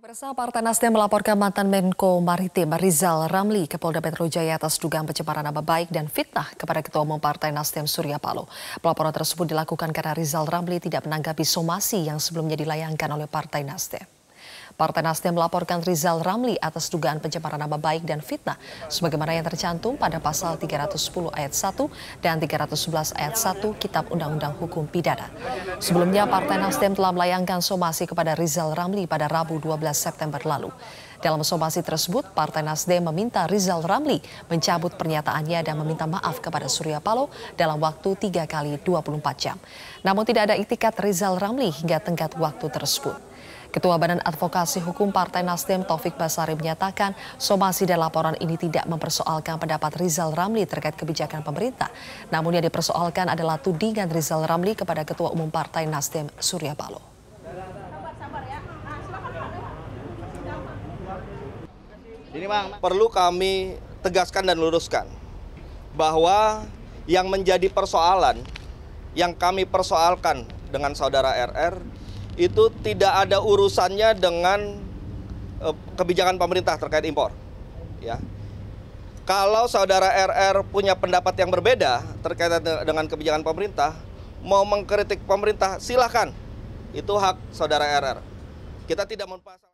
Pemirsa Partai Nasdem melaporkan mantan Menko Maritim Rizal Ramli ke Polda Metro Jaya atas dugaan pencemaran nama baik dan fitnah kepada Ketua Umum Partai Nasdem Surya Paloh. Pelaporan tersebut dilakukan karena Rizal Ramli tidak menanggapi somasi yang sebelumnya dilayangkan oleh Partai Nasdem. Partai Nasdem melaporkan Rizal Ramli atas dugaan pencemaran nama baik dan fitnah sebagaimana yang tercantum pada pasal 310 ayat 1 dan 311 ayat 1 Kitab Undang-Undang Hukum Pidana. Sebelumnya Partai Nasdem telah melayangkan somasi kepada Rizal Ramli pada Rabu 12 September lalu. Dalam somasi tersebut, Partai Nasdem meminta Rizal Ramli mencabut pernyataannya dan meminta maaf kepada Surya Paloh dalam waktu 3 kali 24 jam. Namun tidak ada itikat Rizal Ramli hingga tenggat waktu tersebut. Ketua Badan Advokasi Hukum Partai Nasdem Taufik Basari menyatakan somasi dan laporan ini tidak mempersoalkan pendapat Rizal Ramli terkait kebijakan pemerintah. Namun yang dipersoalkan adalah tudingan Rizal Ramli kepada Ketua Umum Partai Nasdem Surya Paloh. Ini bang. Perlu kami tegaskan dan luruskan bahwa yang menjadi persoalan yang kami persoalkan dengan saudara RR itu tidak ada urusannya dengan eh, kebijakan pemerintah terkait impor. Ya. Kalau saudara RR punya pendapat yang berbeda terkait dengan kebijakan pemerintah, mau mengkritik pemerintah silahkan. Itu hak saudara RR. Kita tidak mau